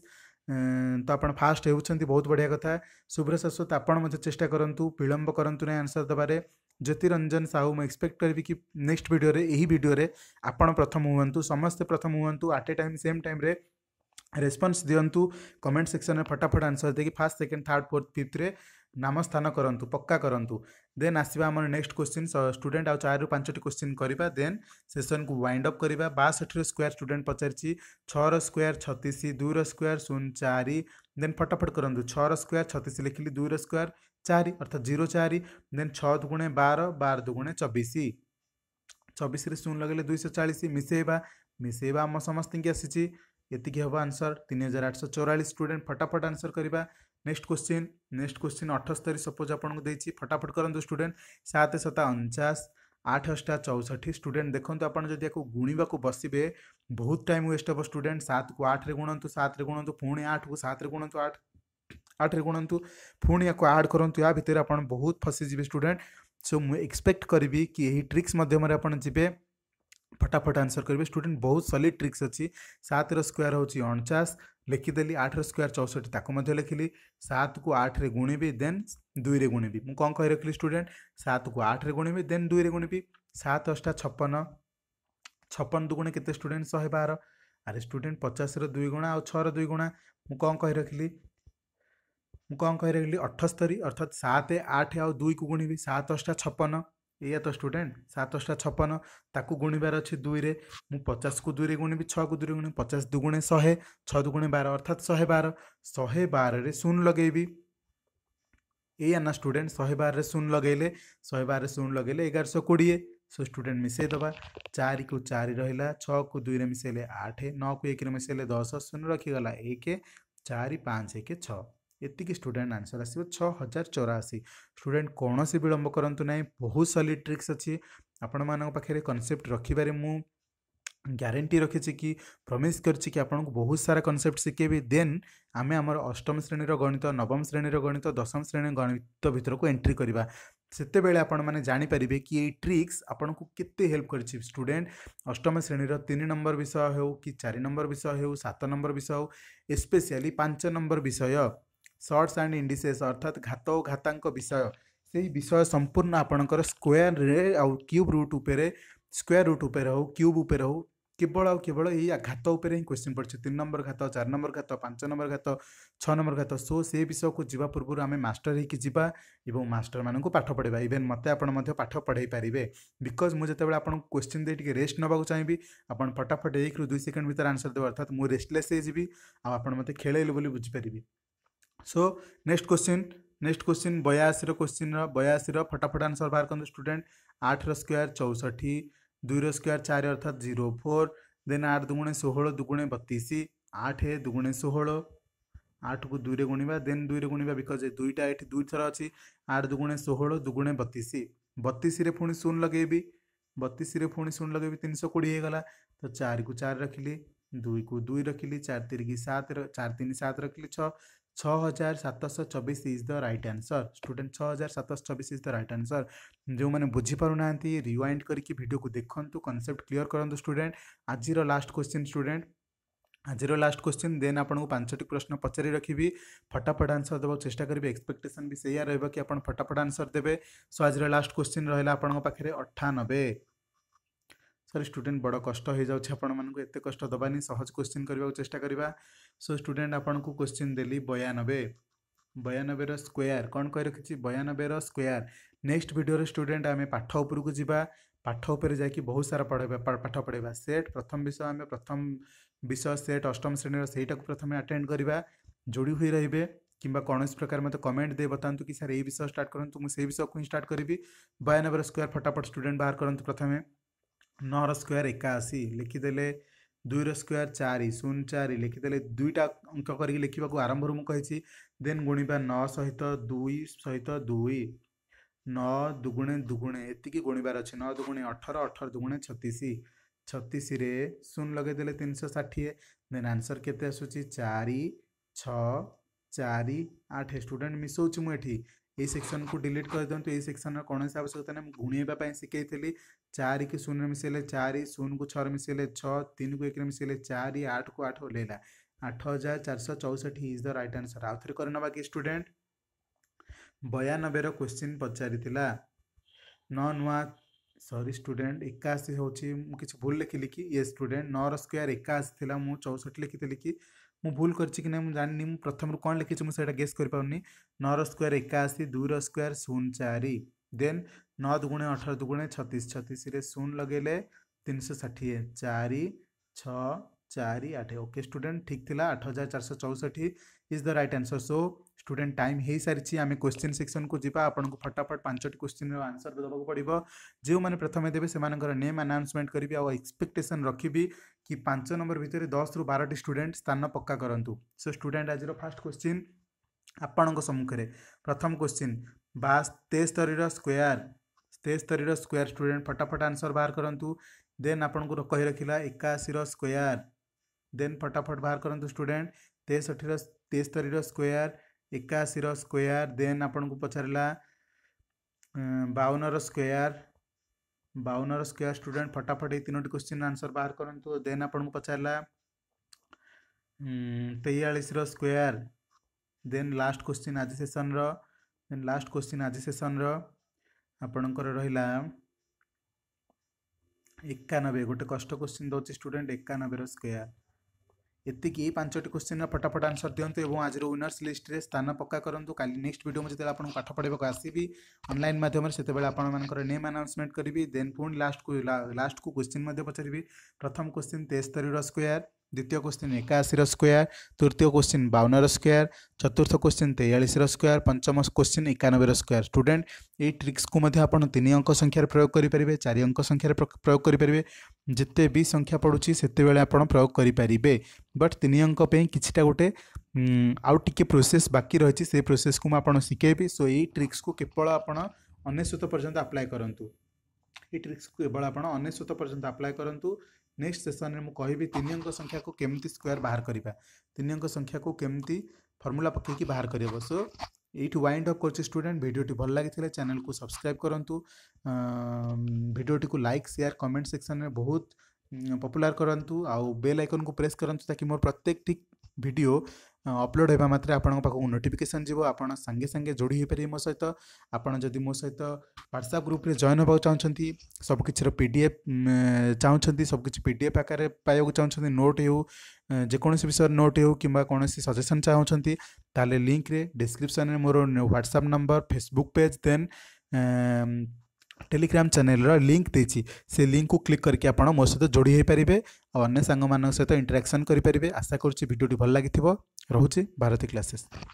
तो आप फास्ट हो बहुत बढ़िया कथा शुभ्र शाश्वत आपण चेष्टा करूँ विलंब करूँ ना आंसर देवे ज्योतिरंजन साहू मुझ एक्सपेक्ट करी कि नेक्स्ट भिडियो यही भिडियो आपत प्रथम हूँ समस्ते प्रथम हूँ at a time same time रे, ରେସ୍ପନ୍ସ ଦିଅନ୍ତୁ କମେଣ୍ଟ ସେକ୍ସନରେ ଫଟାଫଟ ଆନ୍ସର ଦେଇକି ଫାର୍ଷ୍ଟ ସେକେଣ୍ଡ ଥାର୍ଡ଼ ଫୋର୍ଥ ଫିଫ୍ଥରେ ନାମସ୍ଥାନ କରନ୍ତୁ ପକ୍କା କରନ୍ତୁ ଦେନ୍ ଆସିବା ଆମର ନେକ୍ସଟ କ୍ୱେଶ୍ଚିନ୍ ଷ୍ଟୁଡେଣ୍ଟ ଆଉ ଚାରିରୁ ପାଞ୍ଚଟି କ୍ୱେଶ୍ଚିନ୍ କରିବା ଦେନ୍ ସେସନକୁ ୱାଇଣ୍ଡ ଅପ୍ କରିବା ବାଷଠିର ସ୍କୋୟାର ଷ୍ଟୁଡେଣ୍ଟ ପଚାରିଛି ଛଅର ସ୍କୋୟାର ଛତିଶ ଦୁଇର ସ୍କୋୟାର ଶୂନ ଚାରି ଦେନ୍ ଫଟାଫଟ କରନ୍ତୁ ଛଅର ସ୍କୋୟାର ଛତିଶ ଲେଖିଲି ଦୁଇର ସ୍କୋୟାର ଚାରି ଅର୍ଥାତ ଜିରୋ ଚାରି ଦେନ୍ ଛଅ ଦୁଗୁଣେ ବାର ବାର ଦୁଗୁଣେ ଚବିଶ ଚବିଶରେ ଶୂନ ଲଗାଇଲେ ଦୁଇଶହ ଚାଳିଶ ମିଶାଇବା ମିଶାଇବା ଆମ ସମସ୍ତଙ୍କୁ ଆସିଛି ଏତିକି ହେବ ଆନ୍ସର୍ ତିନି ହଜାର ଆଠଶହ ଚଉରାଳିଶ ଷ୍ଟୁଡ଼େଣ୍ଟ ଫଟାଫଟ ଆନ୍ସର୍ କରିବା ନେକ୍ସଟ କ୍ୱେଶ୍ଚିନ୍ ନେକ୍ସଟ କ୍ୱେଶ୍ଚିନ୍ ଅଠସ୍ତରୀ ସପୋଜ୍ ଆପଣଙ୍କୁ ଦେଇଛି ଫଟାଫଟ କରନ୍ତୁ ଷ୍ଟୁଡ଼େଣ୍ଟ ସାତ ଶତା ଅଣଚାଶ ଆଠ ଅଷ୍ଟା ଚଉଷଠି ଷ୍ଟୁଡ଼େଣ୍ଟ ଦେଖନ୍ତୁ ଆପଣ ଯଦି ୟାକୁ ଗୁଣିବାକୁ ବସିବେ ବହୁତ ଟାଇମ୍ ୱେଷ୍ଟ ହେବ ଷ୍ଟୁଡ଼େଣ୍ଟ ସାତକୁ ଆଠରେ ଗୁଣନ୍ତୁ ସାତରେ ଗୁଣନ୍ତୁ ପୁଣି ଆଠକୁ ସାତରେ ଗୁଣନ୍ତୁ ଆଠ ଆଠରେ ଗୁଣନ୍ତୁ ପୁଣି ୟାକୁ ଆଡ଼୍ କରନ୍ତୁ ୟା ଭିତରେ ଆପଣ ବହୁତ ଫସିଯିବେ ଷ୍ଟୁଡ଼େଣ୍ଟ ସୋ ମୁଁ ଏକ୍ସପେକ୍ଟ କରିବି କି ଏହି ଟ୍ରିକ୍ସ ମାଧ୍ୟମରେ ଆପଣ ଯିବେ ଫଟାଫଟ ଆନ୍ସର୍ କରିବେ ଷ୍ଟୁଡେଣ୍ଟ ବହୁତ ସଲିଡ଼ ଟ୍ରିକ୍ସ ଅଛି ସାତର ସ୍କୋୟାର୍ ହେଉଛି ଅଣଚାଶ ଲେଖିଦେଲି ଆଠର ସ୍କୋୟାର୍ ଚଉଷଠି ତାକୁ ମଧ୍ୟ ଲେଖିଲି ସାତକୁ ଆଠରେ ଗୁଣିବି ଦେନ୍ ଦୁଇରେ ଗୁଣିବି ମୁଁ କ'ଣ କହି ରଖିଲି ଷ୍ଟୁଡେଣ୍ଟ ସାତକୁ ଆଠରେ ଗୁଣିବି ଦେନ୍ ଦୁଇରେ ଗୁଣିବି ସାତ ଅଷ୍ଟା ଛପନ ଛପନ ଦୁଗୁଣେ କେତେ ଷ୍ଟୁଡେଣ୍ଟ ଶହେ ବାର ଆରେ ଷ୍ଟୁଡେଣ୍ଟ ପଚାଶର ଦୁଇ ଗୁଣା ଆଉ ଛଅର ଦୁଇ ଗୁଣା ମୁଁ କ'ଣ କହି ରଖିଲି ମୁଁ କ'ଣ କହି ରଖିଲି ଅଠସ୍ତରୀ ଅର୍ଥାତ୍ ସାତ ଆଠ ଆଉ ଦୁଇକୁ ଗୁଣିବି ସାତ ଅଷ୍ଟା ଛପନ ଏଇଆ ତ ଷ୍ଟୁଡ଼େଣ୍ଟ ସାତଶଟା ଛପନ ତାକୁ ଗୁଣିବାର ଅଛି ଦୁଇରେ ମୁଁ ପଚାଶକୁ ଦୁଇରେ ଗୁଣିବି ଛଅକୁ ଦୁଇରେ ଗୁଣିବି ପଚାଶ ଦୁଗୁଣେ ଶହେ ଛଅ ଦୁଗୁଣେ ବାର ଅର୍ଥାତ୍ ଶହେ ବାର ଶହେ ବାରରେ ଶୂନ ଲଗେଇବି ଏଇଆ ନା ଷ୍ଟୁଡ଼େଣ୍ଟ ଶହେ ବାରରେ ଶୂନ ଲଗେଇଲେ ଶହେ ବାରରେ ଶୂନ ଲଗେଇଲେ ଏଗାରଶହ କୋଡ଼ିଏ ସୋ ଷ୍ଟୁଡ଼େଣ୍ଟ ମିଶାଇ ଦେବା ଚାରିକୁ ଚାରି ରହିଲା ଛଅକୁ ଦୁଇରେ ମିଶାଇଲେ ଆଠ ନଅକୁ ଏକରେ ମିଶାଇଲେ ଦଶ ଶୂନ ରଖିଗଲା ଏକ ଚାରି ପାଞ୍ଚ ଏକ ଛଅ ଏତିକି ଷ୍ଟୁଡେଣ୍ଟ ଆନ୍ସର୍ ଆସିବ ଛଅ ହଜାର ଚଉରାଅଶୀ ଷ୍ଟୁଡେଣ୍ଟ କୌଣସି ବିଳମ୍ବ କରନ୍ତୁ ନାହିଁ ବହୁତ ସଲିଡ଼ ଟ୍ରିକ୍ସ ଅଛି ଆପଣମାନଙ୍କ ପାଖରେ କନସେପ୍ଟ ରଖିବାରେ ମୁଁ ଗ୍ୟାରେଣ୍ଟି ରଖିଛି କି ପ୍ରମିସ୍ କରିଛି କି ଆପଣଙ୍କୁ ବହୁତ ସାରା କନସେପ୍ଟ ଶିଖେଇବି ଦେନ୍ ଆମେ ଆମର ଅଷ୍ଟମ ଶ୍ରେଣୀର ଗଣିତ ନବମ ଶ୍ରେଣୀର ଗଣିତ ଦଶମ ଶ୍ରେଣୀ ଗଣିତ ଭିତରକୁ ଏଣ୍ଟ୍ରି କରିବା ସେତେବେଳେ ଆପଣମାନେ ଜାଣିପାରିବେ କି ଏଇ ଟ୍ରିକ୍ସ ଆପଣଙ୍କୁ କେତେ ହେଲ୍ପ କରିଛି ଷ୍ଟୁଡେଣ୍ଟ ଅଷ୍ଟମ ଶ୍ରେଣୀର ତିନି ନମ୍ବର ବିଷୟ ହେଉ କି ଚାରି ନମ୍ବର ବିଷୟ ହେଉ ସାତ ନମ୍ବର ବିଷୟ ହେଉ ଏସ୍ପେସିଆଲି ପାଞ୍ଚ ନମ୍ବର ବିଷୟ सर्ट्स एंड इंडिसेस अर्थात घात घाता विषय सही विषय सम्पूर्ण आपणयरे आउ क्यूब रुट उपरे स्कर रुट उपरे हो क्यूब उपरे हो केवल आउ केवल घात घर ही क्वेश्चन पड़े तीन नंबर घात चार नंबर घात पांच नंबर घात नंबर घात सो से विषय को जुन पूर्व मास्टर हैक मास्टर मानक पाठ पढ़ा इवेन मते पाठ पढाइ पारे बिकज म जति बेला रेस्ट नाक चाहिए आप फटाफट एक दुई सकेन्ड देव आन्सर मुझे रेस्टलेस मेस्लेसि आउन मते खेल बुझीपरि so next question next question बयासी क्वेश्चन बयासी फटाफट आंसर बाहर कर स्टूडेंट आठ स्क्वायर चौसठी दुईर स्क्वायर चार अर्थात जीरो फोर देन आठ दुगुणे षोह दुगुणे बतीस आठ दुगुणे षोह आठ को दुई गुणवा देन दुई गुणवा बिकज दुईटा ये दुई थर अच्छी आठ दुगुणे षोह दुगुणे बतीस बतीस पुणी शून लगे बतीस पुणी शून लगे तीन सौ कोड़े होगा तो चार को चार रखिली दुई को दुई रखिली चार तीन सात चार तीन सात रखिली छः छः हजार सातश चबिश is the right answer student छः हजार सातश चबिश इज द रईट आंसर जो मैंने बुझीपारुना रिवाइंड करके भिडियो को देखु कनसेप्ट क्लीयर करूँ स्टूडेंट आज लास्ट क्वेश्चन स्टूडेंट ଆଜିର ଲାଷ୍ଟ କ୍ୱେଶ୍ଚିନ୍ ଦେନ୍ ଆପଣଙ୍କୁ ପାଞ୍ଚଟି ପ୍ରଶ୍ନ ପଚାରି ରଖିବି ଫଟାଫଟ ଆନ୍ସର୍ ଦେବାକୁ ଚେଷ୍ଟା କରିବି ଏକ୍ସପେକ୍ଟେସନ୍ ବି ସେଇଆ ରହିବ କି ଆପଣ ଫଟାଫଟ ଆନ୍ସର୍ ଦେବେ ସୋ ଆଜିର ଲାଷ୍ଟ କ୍ୱେଶ୍ଚିନ୍ ରହିଲା ଆପଣଙ୍କ ପାଖରେ ଅଠାନବେ ସାର୍ ଷ୍ଟୁଡେଣ୍ଟ ବଡ଼ କଷ୍ଟ ହୋଇଯାଉଛି ଆପଣମାନଙ୍କୁ ଏତେ କଷ୍ଟ ଦେବାନି ସହଜ କୋଶ୍ଚିନ୍ କରିବାକୁ ଚେଷ୍ଟା କରିବା ସୋ ଷ୍ଟୁଡେଣ୍ଟ ଆପଣଙ୍କୁ କୋଶ୍ଚିନ୍ ଦେଲି ବୟାନବେ ବୟାନବେର ସ୍କୋୟାର କ'ଣ କହି ରଖିଛି ବୟାନବେର ସ୍କୋୟାର ନେକ୍ସଟ ଭିଡ଼ିଓରେ ଷ୍ଟୁଡେଣ୍ଟ ଆମେ ପାଠ ଉପରକୁ ଯିବା ପାଠ ଉପରେ ଯାଇକି ବହୁତ ସାରା ପଢ଼ାଇବା ପାଠ ପଢ଼ାଇବା ସେଟ୍ ପ୍ରଥମ ବିଷୟ ଆମେ ପ୍ରଥମ ବିଷୟ ସେଟ୍ ଅଷ୍ଟମ ଶ୍ରେଣୀର ସେଇଟାକୁ ପ୍ରଥମେ ଆଟେଣ୍ଡ କରିବା ଯୋଡ଼ି ହୋଇ ରହିବେ କିମ୍ବା କୌଣସି ପ୍ରକାର ମୋତେ କମେଣ୍ଟ ଦେଇ ବତାନ୍ତୁ କି ସାର୍ ଏଇ ବିଷୟ ଷ୍ଟାର୍ଟ କରନ୍ତୁ ମୁଁ ସେଇ ବିଷୟକୁ ହିଁ ଷ୍ଟାର୍ଟ କରିବି ବୟାନବେର ସ୍କୋୟାର ଫଟାଫଟ ଷ୍ଟୁଡେଣ୍ଟ ବାହାର କରନ୍ତୁ ପ୍ରଥମେ ନଅର ସ୍କୋୟାର ଏକାଅଶୀ ଲେଖିଦେଲେ ଦୁଇର ସ୍କୋୟାର ଚାରି ଶୂନ ଚାରି ଲେଖିଦେଲେ ଦୁଇଟା ଅଙ୍କ କରିକି ଲେଖିବାକୁ ଆରମ୍ଭରୁ ମୁଁ କହିଛି ଦେନ୍ ଗୁଣିବା ନଅ ସହିତ ଦୁଇ ସହିତ ଦୁଇ ନଅ ଦୁଗୁଣେ ଦୁଗୁଣେ ଏତିକି ଗୁଣିବାର ଅଛି ନଅ ଦୁଗୁଣେ ଅଠର ଅଠର ଦୁଗୁଣେ ଛତିଶ ଛତିଶରେ ଶୂନ ଲଗେଇଦେଲେ ତିନିଶହ ଷାଠିଏ ଦେନ୍ ଆନ୍ସର୍ କେତେ ଆସୁଛି ଚାରି ଛଅ ଚାରି ଆଠ ଷ୍ଟୁଡ଼େଣ୍ଟ ମିଶାଉଛି ମୁଁ ଏଠି এই সেকশনকু ডিলিট করে দিও এই সেকশনর কোণী আবশ্যকতা না গুণাইবা শিখাইলি चार के शून्य मिसेले चार शून्य को छः मिसेले छ तीन को एक मिसेले चार आठ को आठ ओल्ला आठ हजार चार सौ चौसठ इज द रईट आंसर आउ थे कर ना कि स्टूडेंट बयानबे क्वेश्चन पचारि न नुआ सरी स्टूडेंट एकाशी हूँ कि भूल लिखिली कि ये स्टूडेंट नौ रक्यार एकाशी था मुझे चौसठ थी कि मुझे भूल कर जानी प्रथम कौन लिखी मुझे गेस कर पार नौ स्क्वयर एकाशी दुई स्क्वयर शून चार देन नौ दुगुणे अठर दुगुणे छतीस छतीस शून लगे तीन सौ षाठी चार छ चार आठ ओके स्टूडेंट ठीक था आठ हजार चार सौ चौसठी is the right answer so student time हो सारी आम क्वेश्चन सेक्शन को जी आपको फटाफट पांचटी क्वेश्चन आंसर देवाक पड़ो जो मैंने प्रथम देवे से नेम आनाउन्समेंट करी आउ एक्सपेक्टेसन रखी कि पांच नंबर भितर दस रु बार स्टूडेंट स्थान पक्का करूँ सो स्टूडेंट आज फास्ट क्वेश्चन आपण सम्मुखें प्रथम क्वेश्चन बास तेस्तरीर स्क्वयर ତେସ୍ତରୀର ସ୍କୋୟାର ଷ୍ଟୁଡେଣ୍ଟ ଫଟାଫଟ ଆନ୍ସର ବାହାର କରନ୍ତୁ ଦେନ୍ ଆପଣଙ୍କୁ କହି ରଖିଲା ଏକାଅଶୀର ସ୍କୋୟାର ଦେନ୍ ଫଟାଫଟ ବାହାର କରନ୍ତୁ ଷ୍ଟୁଡେଣ୍ଟ ତେଷଠିର ତେସ୍ତରୀର ସ୍କୋୟାର ଏକାଅଶୀର ସ୍କୋୟାର ଦେନ୍ ଆପଣଙ୍କୁ ପଚାରିଲା ବାଉନର ସ୍କୋୟାର ବାଉନର ସ୍କୋୟାର ଷ୍ଟୁଡେଣ୍ଟ ଫଟାଫଟ ଏଇ ତିନୋଟି କୋଶ୍ଚିନ୍ ଆନ୍ସର ବାହାର କରନ୍ତୁ ଦେନ୍ ଆପଣଙ୍କୁ ପଚାରିଲା ତେୟାଳିଶର ସ୍କୋୟାର ଦେନ୍ ଲାଷ୍ଟ କୋଶ୍ଚିନ୍ ଆଜି ସେସନ୍ର ଦେନ୍ ଲାଷ୍ଟ କୋଶ୍ଚିନ୍ ଆଜି ସେସନ୍ର আপনক রইলা 91 গটে কষ্ট কোশ্চেন দহি স্টুডেন্ট 91 র স্কয়ার এত কি পাঁচটি কোশ্চেন फटाफट आंसर दियंत এবু আজর উইনারস লিস্টে স্থান পাকা করন্ত কালি নেক্সট ভিডিওতে আপন পাঠ পড়িবো ক আসিবি অনলাইন মাধ্যমে সেটিবেলে আপন মানক নেম অ্যানাউন্সমেন্ট করিবি দেন ফন লাস্ট কো লাস্ট কো কোশ্চেন মধ্যে পচারবি প্রথম কোশ্চেন 73 র স্কয়ার द्वितीय क्वेश्चन एकाशीर स्क्यर तृतीय क्वेश्चन बावन स्क्यर चतुर्थ क्वेश्चन तेयालीस स्क्यर पंचम क्वेश्चन एकानबे स्क्यर स्टूडेंट ये ट्रिक्स को तीन अंक संख्यार प्रयोग करें चार अंक संख्यार प्रयोग करेंगे जिते भी संख्या पड़ू से आप प्रयोग करेंगे बट तीन अंक कि गोटे आउ टे प्रोसेस बाकी रही से प्रोसेस को आपको शिखेबी सो यही ट्रिक्स को केवल आपत पर्यटन आप्लाय करूँ ये ट्रिक्स को केवल आपत पर्यटन आप्लाय करूँ नेक्स्ट सेसन में मुझे कहि तीन अंक संख्या को केमती स्क्वयर बाहर करवा तीन अंक संख्या को केमती फर्मूला पकईकि बाहर करहब सो ये वाइंड अफ कर स्टूडेंट भिडियोटी भल लगी चैनल को सब्सक्राइब करूँ भिडटी को लाइक सेयार कमेंट सेक्शन में बहुत पपुलार करूँ आउ बेल आइकन को प्रेस करूँ ताकि मोर प्रत्येक भिडियो ଅପଲୋଡ଼ ହେବା ମାତ୍ରେ ଆପଣଙ୍କ ପାଖକୁ ନୋଟିଫିକେସନ୍ ଯିବ ଆପଣ ସାଙ୍ଗେ ସାଙ୍ଗେ ଯୋଡ଼ି ହୋଇପାରିବେ ମୋ ସହିତ ଆପଣ ଯଦି ମୋ ସହିତ ହ୍ୱାଟ୍ସଆପ୍ ଗ୍ରୁପ୍ରେ ଜଏନ୍ ହେବାକୁ ଚାହୁଁଛନ୍ତି ସବୁକିଛିର ପି ଡି ଏଫ୍ ଚାହୁଁଛନ୍ତି ସବୁକିଛି ପି ଡି ଏଫ୍ ଆକାରରେ ପାଇବାକୁ ଚାହୁଁଛନ୍ତି ନୋଟ୍ ହେଉ ଯେକୌଣସି ବିଷୟରେ ନୋଟ୍ ହେଉ କିମ୍ବା କୌଣସି ସଜେସନ୍ ଚାହୁଁଛନ୍ତି ତାହେଲେ ଲିଙ୍କରେ ଡିସ୍କ୍ରିପ୍ସନ୍ରେ ମୋର WhatsApp number Facebook page then Telegram ଚ୍ୟାନେଲ୍ର ଲିଙ୍କ୍ ଦେଇଛି ସେ ଲିଙ୍କ୍କୁ କ୍ଲିକ୍ କରିକି ଆପଣ ମୋ ସହିତ ଯୋଡ଼ି ହୋଇପାରିବେ ଆଉ ଅନ୍ୟ ସାଙ୍ଗମାନଙ୍କ ସହିତ ଇଣ୍ଟରାକ୍ସନ୍ କରିପାରିବେ ଆଶା କରୁଛି ଭିଡ଼ିଓଟି ଭଲ ଲାଗିଥିବ ରହୁଛି ଭାରତୀ କ୍ଲାସେସ୍